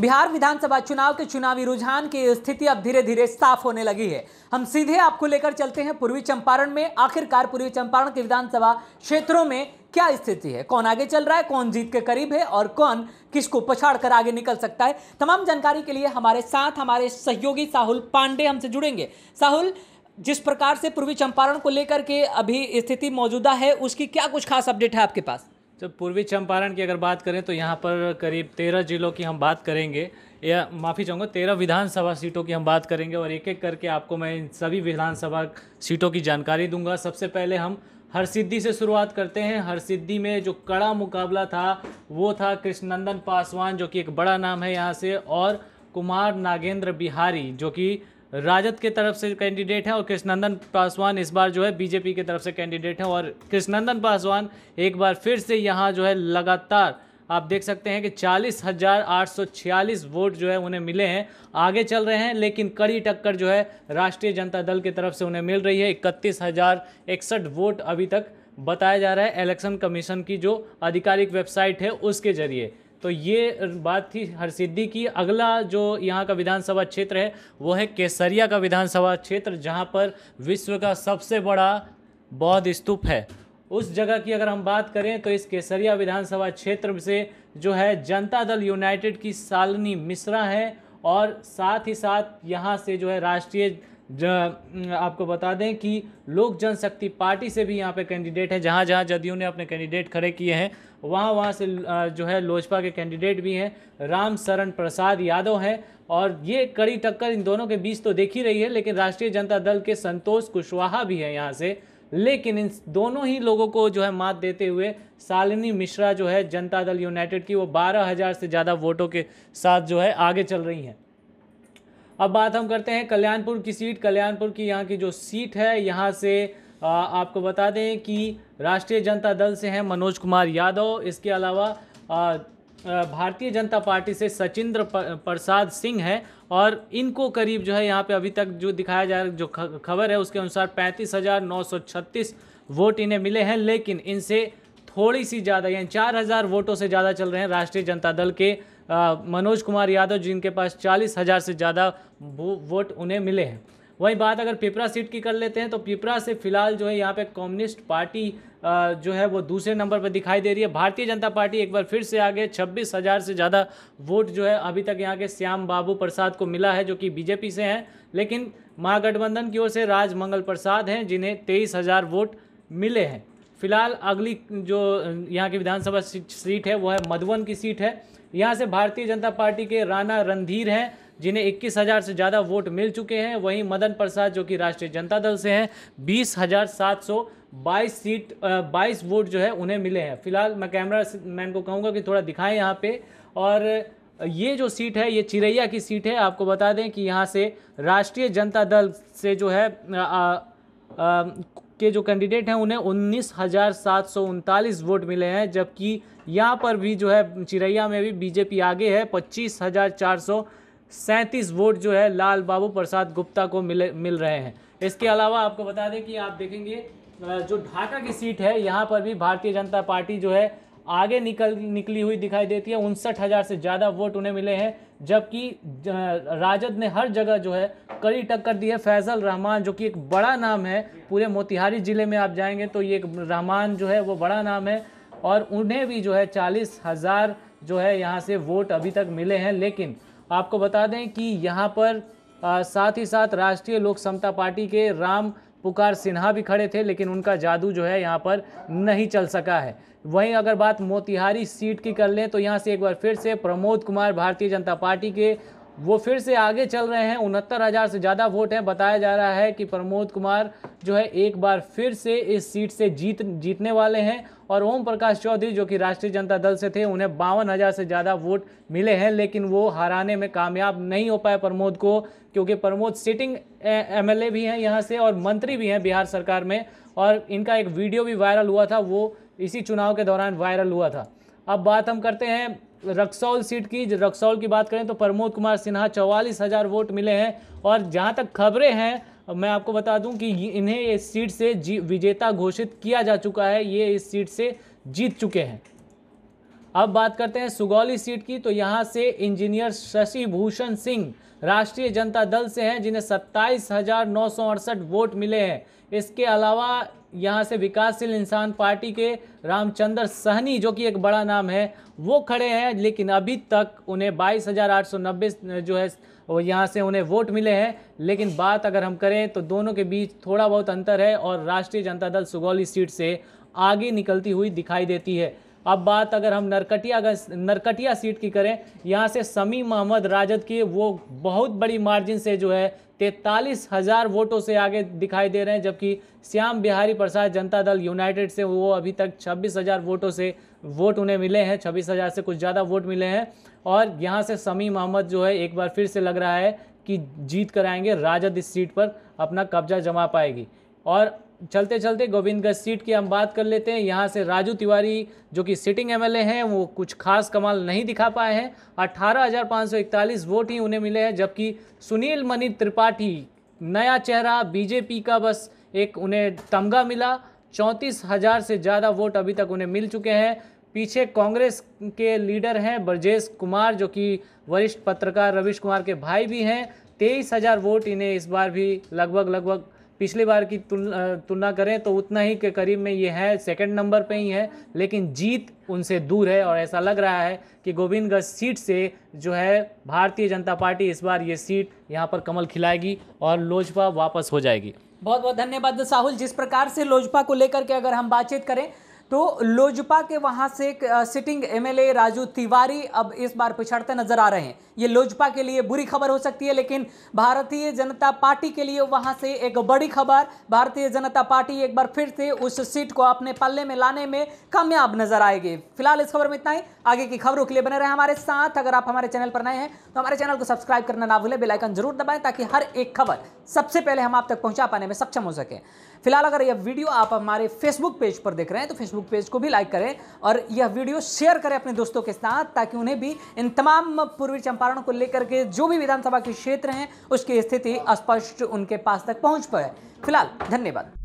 बिहार विधानसभा चुनाव के चुनावी रुझान की स्थिति अब धीरे धीरे साफ होने लगी है हम सीधे आपको लेकर चलते हैं पूर्वी चंपारण में आखिरकार पूर्वी चंपारण के विधानसभा क्षेत्रों में क्या स्थिति है कौन आगे चल रहा है कौन जीत के करीब है और कौन किसको पछाड़ कर आगे निकल सकता है तमाम जानकारी के लिए हमारे साथ हमारे सहयोगी साहुल पांडे हमसे जुड़ेंगे साहुल जिस प्रकार से पूर्वी चंपारण को लेकर के अभी स्थिति मौजूदा है उसकी क्या कुछ खास अपडेट है आपके पास तो पूर्वी चंपारण की अगर बात करें तो यहाँ पर करीब तेरह जिलों की हम बात करेंगे या माफ़ी चाहूँगा तेरह विधानसभा सीटों की हम बात करेंगे और एक एक करके आपको मैं इन सभी विधानसभा सीटों की जानकारी दूंगा सबसे पहले हम हर सिद्धि से शुरुआत करते हैं हर सिद्धि में जो कड़ा मुकाबला था वो था कृष्णनंदन पासवान जो कि एक बड़ा नाम है यहाँ से और कुमार नागेंद्र बिहारी जो कि राजद के तरफ से कैंडिडेट हैं और कृष्णनंदन पासवान इस बार जो है बीजेपी की तरफ से कैंडिडेट हैं और कृष्णनंदन पासवान एक बार फिर से यहाँ जो है लगातार आप देख सकते हैं कि चालीस हजार आठ सौ छियालीस वोट जो है उन्हें मिले हैं आगे चल रहे हैं लेकिन कड़ी टक्कर जो है राष्ट्रीय जनता दल की तरफ से उन्हें मिल रही है इकतीस हजार इकसठ वोट अभी तक बताया जा रहा है इलेक्शन कमीशन की जो आधिकारिक वेबसाइट है उसके जरिए तो ये बात थी हरसिद्धि की अगला जो यहाँ का विधानसभा क्षेत्र है वो है केसरिया का विधानसभा क्षेत्र जहाँ पर विश्व का सबसे बड़ा बौद्ध स्तूप है उस जगह की अगर हम बात करें तो इस केसरिया विधानसभा क्षेत्र से जो है जनता दल यूनाइटेड की सालनी मिश्रा है और साथ ही साथ यहाँ से जो है राष्ट्रीय आपको बता दें कि लोक जनशक्ति पार्टी से भी यहाँ पे कैंडिडेट हैं जहाँ जहाँ जदयू ने अपने कैंडिडेट खड़े किए हैं वहाँ वहाँ से जो है लोजपा के कैंडिडेट भी हैं राम शरण प्रसाद यादव हैं और ये कड़ी टक्कर इन दोनों के बीच तो देख ही रही है लेकिन राष्ट्रीय जनता दल के संतोष कुशवाहा भी हैं यहाँ से लेकिन इन दोनों ही लोगों को जो है मात देते हुए शालिनी मिश्रा जो है जनता दल यूनाइटेड की वो बारह हज़ार से ज़्यादा वोटों के साथ जो है आगे चल रही हैं अब बात हम करते हैं कल्याणपुर की सीट कल्याणपुर की यहाँ की जो सीट है यहाँ से आपको बता दें कि राष्ट्रीय जनता दल से हैं मनोज कुमार यादव इसके अलावा भारतीय जनता पार्टी से सचिंद्र प्रसाद सिंह हैं और इनको करीब जो है यहाँ पे अभी तक जो दिखाया जा रहा जो खबर है उसके अनुसार पैंतीस हज़ार नौ सौ छत्तीस वोट इन्हें मिले हैं लेकिन इनसे थोड़ी सी ज़्यादा यानी चार हज़ार वोटों से ज़्यादा चल रहे हैं राष्ट्रीय जनता दल के मनोज कुमार यादव जिनके पास चालीस हज़ार से ज़्यादा वोट उन्हें मिले हैं वहीं बात अगर पिपरा सीट की कर लेते हैं तो पिपरा से फिलहाल जो है यहाँ पे कम्युनिस्ट पार्टी जो है वो दूसरे नंबर पर दिखाई दे रही है भारतीय जनता पार्टी एक बार फिर से आगे छब्बीस हज़ार से ज़्यादा वोट जो है अभी तक यहाँ के श्याम बाबू प्रसाद को मिला है जो कि बीजेपी से हैं लेकिन महागठबंधन की ओर से राज मंगल प्रसाद हैं जिन्हें तेईस हज़ार वोट मिले हैं फिलहाल अगली जो यहाँ की विधानसभा सीट है वो है मधुबन की सीट है यहाँ से भारतीय जनता पार्टी के राणा रणधीर हैं जिन्हें इक्कीस हज़ार से ज़्यादा वोट मिल चुके हैं वहीं मदन प्रसाद जो कि राष्ट्रीय जनता दल से हैं बीस हज़ार सात सौ बाईस सीट बाईस वोट जो है उन्हें मिले हैं फिलहाल मैं कैमरा मैन को कहूँगा कि थोड़ा दिखाएं यहाँ पे और ये जो सीट है ये चिरैया की सीट है आपको बता दें कि यहाँ से राष्ट्रीय जनता दल से जो है आ, आ, आ, के जो कैंडिडेट हैं उन्हें उन्नीस हज़ार सात सौ उनतालीस वोट मिले हैं जबकि यहाँ पर भी जो है चिरैया में भी बीजेपी आगे है पच्चीस हज़ार चार सौ सैंतीस वोट जो है लाल बाबू प्रसाद गुप्ता को मिले मिल रहे हैं इसके अलावा आपको बता दें कि आप देखेंगे जो ढाका की सीट है यहाँ पर भी भारतीय जनता पार्टी जो है आगे निकल निकली हुई दिखाई देती है उनसठ हज़ार से ज़्यादा वोट उन्हें मिले हैं जबकि राजद ने हर जगह जो है कड़ी टक्कर दी है फैज़ल रहमान जो कि एक बड़ा नाम है पूरे मोतिहारी ज़िले में आप जाएंगे तो ये रहमान जो है वो बड़ा नाम है और उन्हें भी जो है चालीस हज़ार जो है यहाँ से वोट अभी तक मिले हैं लेकिन आपको बता दें कि यहाँ पर आ, साथ ही साथ राष्ट्रीय लोक समता पार्टी के राम पुकार सिन्हा भी खड़े थे लेकिन उनका जादू जो है यहाँ पर नहीं चल सका है वहीं अगर बात मोतिहारी सीट की कर लें तो यहाँ से एक बार फिर से प्रमोद कुमार भारतीय जनता पार्टी के वो फिर से आगे चल रहे हैं उनहत्तर हज़ार से ज़्यादा वोट हैं बताया जा रहा है कि प्रमोद कुमार जो है एक बार फिर से इस सीट से जीत जीतने वाले हैं और ओम प्रकाश चौधरी जो कि राष्ट्रीय जनता दल से थे उन्हें बावन हज़ार से ज़्यादा वोट मिले हैं लेकिन वो हराने में कामयाब नहीं हो पाए प्रमोद को क्योंकि प्रमोद सिटिंग एम भी हैं यहाँ से और मंत्री भी हैं बिहार सरकार में और इनका एक वीडियो भी वायरल हुआ था वो इसी चुनाव के दौरान वायरल हुआ था अब बात हम करते हैं रक्सौल सीट की रक्सौल की बात करें तो प्रमोद कुमार सिन्हा चौवालीस हज़ार वोट मिले हैं और जहां तक खबरें हैं मैं आपको बता दूं कि इन्हें इस सीट से विजेता घोषित किया जा चुका है ये इस सीट से जीत चुके हैं अब बात करते हैं सुगौली सीट की तो यहाँ से इंजीनियर शशि भूषण सिंह राष्ट्रीय जनता दल से हैं जिन्हें सत्ताईस हजार नौ सौ अड़सठ वोट मिले हैं इसके अलावा यहाँ से विकासशील इंसान पार्टी के रामचंद्र सहनी जो कि एक बड़ा नाम है वो खड़े हैं लेकिन अभी तक उन्हें बाईस हजार आठ सौ नब्बे जो है वो यहाँ से उन्हें वोट मिले हैं लेकिन बात अगर हम करें तो दोनों के बीच थोड़ा बहुत अंतर है और राष्ट्रीय जनता दल सुगौली सीट से आगे निकलती हुई दिखाई देती है अब बात अगर हम नरकटिया नरकटिया सीट की करें यहाँ से समी मोहम्मद राजद की वो बहुत बड़ी मार्जिन से जो है तैतालीस हज़ार वोटों से आगे दिखाई दे रहे हैं जबकि श्याम बिहारी प्रसाद जनता दल यूनाइटेड से वो अभी तक छब्बीस हज़ार वोटों से वोट उन्हें मिले हैं छब्बीस हज़ार से कुछ ज़्यादा वोट मिले हैं और यहाँ से समी मोहम्मद जो है एक बार फिर से लग रहा है कि जीत कराएंगे राजद इस सीट पर अपना कब्जा जमा पाएगी और चलते चलते गोविंदगंज सीट की हम बात कर लेते हैं यहाँ से राजू तिवारी जो कि सिटिंग एमएलए हैं वो कुछ खास कमाल नहीं दिखा पाए हैं 18,541 वोट ही उन्हें मिले हैं जबकि सुनील मनी त्रिपाठी नया चेहरा बीजेपी का बस एक उन्हें तमगा मिला चौंतीस हज़ार से ज़्यादा वोट अभी तक उन्हें मिल चुके हैं पीछे कांग्रेस के लीडर हैं ब्रजेश कुमार जो कि वरिष्ठ पत्रकार रविश कुमार के भाई भी हैं तेईस हज़ार वोट इन्हें इस बार भी लगभग लगभग पिछले बार की तुलना करें तो उतना ही के करीब में ये है सेकंड नंबर पे ही है लेकिन जीत उनसे दूर है और ऐसा लग रहा है कि गोविंदगंज सीट से जो है भारतीय जनता पार्टी इस बार ये सीट यहाँ पर कमल खिलाएगी और लोजपा वापस हो जाएगी बहुत बहुत धन्यवाद साहुल जिस प्रकार से लोजपा को लेकर के अगर हम बातचीत करें तो लोजपा के वहां से एक सिटिंग एमएलए राजू तिवारी अब इस बार पिछड़ते नजर आ रहे हैं ये लोजपा के लिए बुरी खबर हो सकती है लेकिन भारतीय जनता पार्टी के लिए वहां से एक बड़ी खबर भारतीय जनता पार्टी एक बार फिर से उस सीट को अपने पल्ले में लाने में कामयाब नजर आएगी फिलहाल इस खबर में इतना ही आगे की खबरों के लिए बने रहे हमारे साथ अगर आप हमारे चैनल पर नए हैं तो हमारे चैनल को सब्सक्राइब करना ना भूलें बेलाइकन जरूर दबाएं ताकि हर एक खबर सबसे पहले हम आप तक पहुंचा पाने में सक्षम हो सकें फिलहाल अगर यह वीडियो आप हमारे फेसबुक पेज पर देख रहे हैं तो फेसबुक पेज को भी लाइक करें और यह वीडियो शेयर करें अपने दोस्तों के साथ ताकि उन्हें भी इन तमाम पूर्वी चंपारण को लेकर के जो भी विधानसभा के क्षेत्र हैं उसकी स्थिति स्पष्ट उनके पास तक पहुँच पाए फिलहाल धन्यवाद